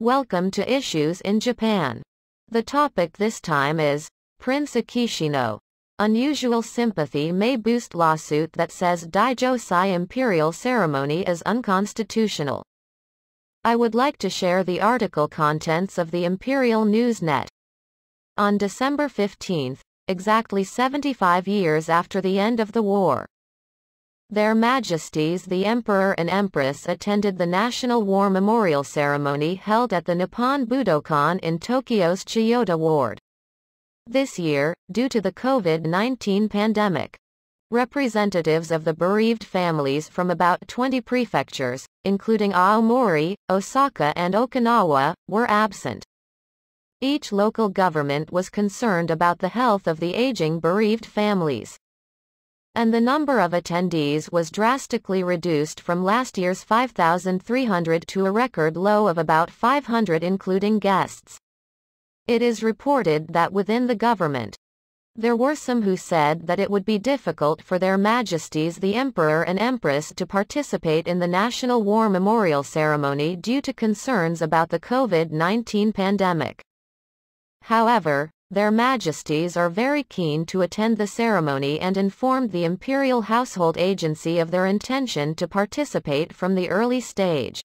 Welcome to Issues in Japan. The topic this time is Prince Akishino. Unusual sympathy may boost lawsuit that says Daijosai imperial ceremony is unconstitutional. I would like to share the article contents of the Imperial Newsnet. On December 15, exactly 75 years after the end of the war, their Majesties the Emperor and Empress attended the National War Memorial Ceremony held at the Nippon Budokan in Tokyo's Chiyoda Ward. This year, due to the COVID-19 pandemic, representatives of the bereaved families from about 20 prefectures, including Aomori, Osaka and Okinawa, were absent. Each local government was concerned about the health of the aging bereaved families and the number of attendees was drastically reduced from last year's 5,300 to a record low of about 500 including guests. It is reported that within the government, there were some who said that it would be difficult for their majesties the emperor and empress to participate in the National War Memorial Ceremony due to concerns about the COVID-19 pandemic. However, their majesties are very keen to attend the ceremony and informed the imperial household agency of their intention to participate from the early stage.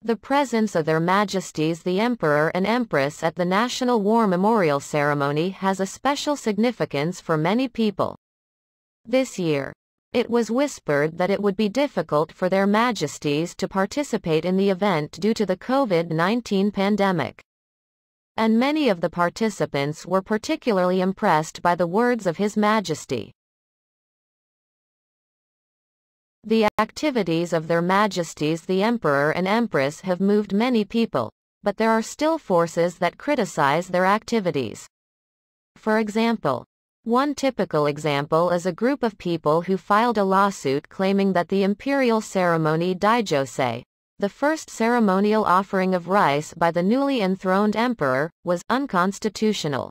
The presence of their majesties the emperor and empress at the National War Memorial Ceremony has a special significance for many people. This year, it was whispered that it would be difficult for their majesties to participate in the event due to the COVID-19 pandemic and many of the participants were particularly impressed by the words of His Majesty. The activities of Their Majesties the Emperor and Empress have moved many people, but there are still forces that criticize their activities. For example, one typical example is a group of people who filed a lawsuit claiming that the imperial ceremony Daijosei, the first ceremonial offering of rice by the newly enthroned emperor was unconstitutional.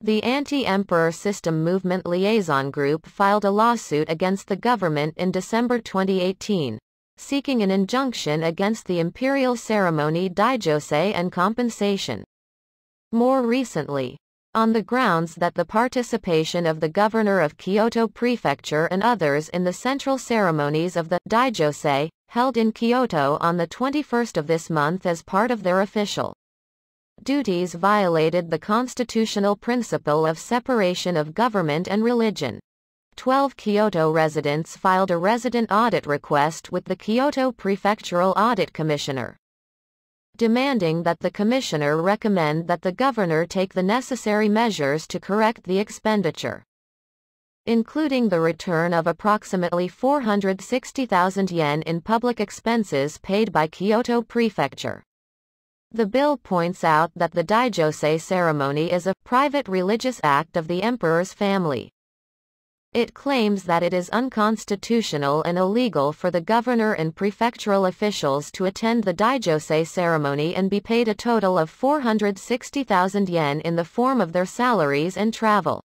The Anti-Emperor System Movement Liaison Group filed a lawsuit against the government in December 2018, seeking an injunction against the imperial ceremony Daijose and compensation. More recently, on the grounds that the participation of the governor of Kyoto Prefecture and others in the central ceremonies of the Daijose held in Kyoto on the 21st of this month as part of their official duties violated the constitutional principle of separation of government and religion. 12 Kyoto residents filed a resident audit request with the Kyoto Prefectural Audit Commissioner, demanding that the commissioner recommend that the governor take the necessary measures to correct the expenditure including the return of approximately 460,000 yen in public expenses paid by Kyoto Prefecture. The bill points out that the Daijosei ceremony is a private religious act of the emperor's family. It claims that it is unconstitutional and illegal for the governor and prefectural officials to attend the Daijosei ceremony and be paid a total of 460,000 yen in the form of their salaries and travel.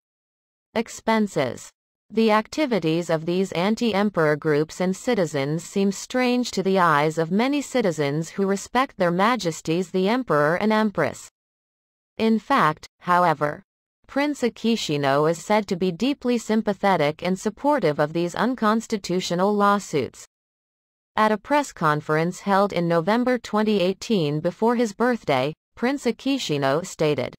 Expenses. The activities of these anti-emperor groups and citizens seem strange to the eyes of many citizens who respect their majesties the emperor and empress. In fact, however, Prince Akishino is said to be deeply sympathetic and supportive of these unconstitutional lawsuits. At a press conference held in November 2018 before his birthday, Prince Akishino stated,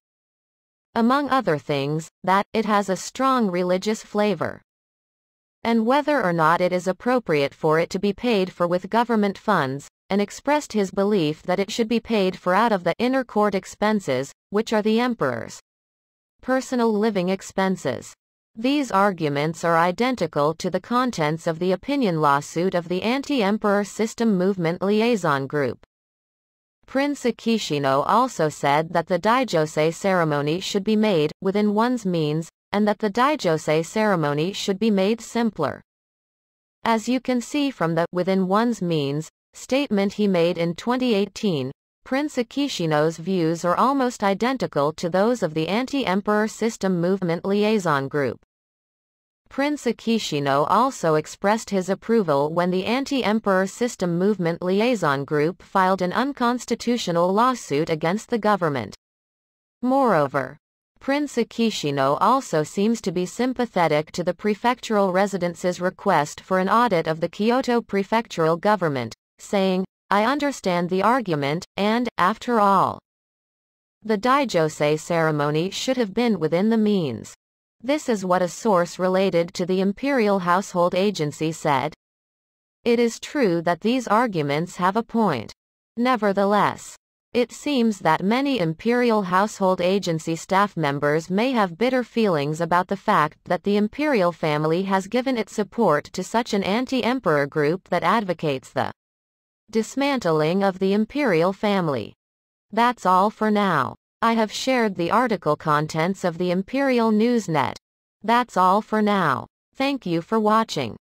among other things, that it has a strong religious flavor. And whether or not it is appropriate for it to be paid for with government funds, and expressed his belief that it should be paid for out of the inner court expenses, which are the emperor's personal living expenses. These arguments are identical to the contents of the opinion lawsuit of the Anti-Emperor System Movement Liaison Group. Prince Akishino also said that the Daijosei ceremony should be made within one's means, and that the Daijosei ceremony should be made simpler. As you can see from the within one's means statement he made in 2018, Prince Akishino's views are almost identical to those of the anti-emperor system movement liaison group. Prince Akishino also expressed his approval when the Anti-Emperor System Movement Liaison Group filed an unconstitutional lawsuit against the government. Moreover, Prince Akishino also seems to be sympathetic to the prefectural residence's request for an audit of the Kyoto prefectural government, saying, I understand the argument, and, after all, the Daijosei ceremony should have been within the means. This is what a source related to the Imperial Household Agency said. It is true that these arguments have a point. Nevertheless, it seems that many Imperial Household Agency staff members may have bitter feelings about the fact that the Imperial family has given its support to such an anti-Emperor group that advocates the dismantling of the Imperial family. That's all for now. I have shared the article contents of the Imperial Newsnet. That's all for now. Thank you for watching.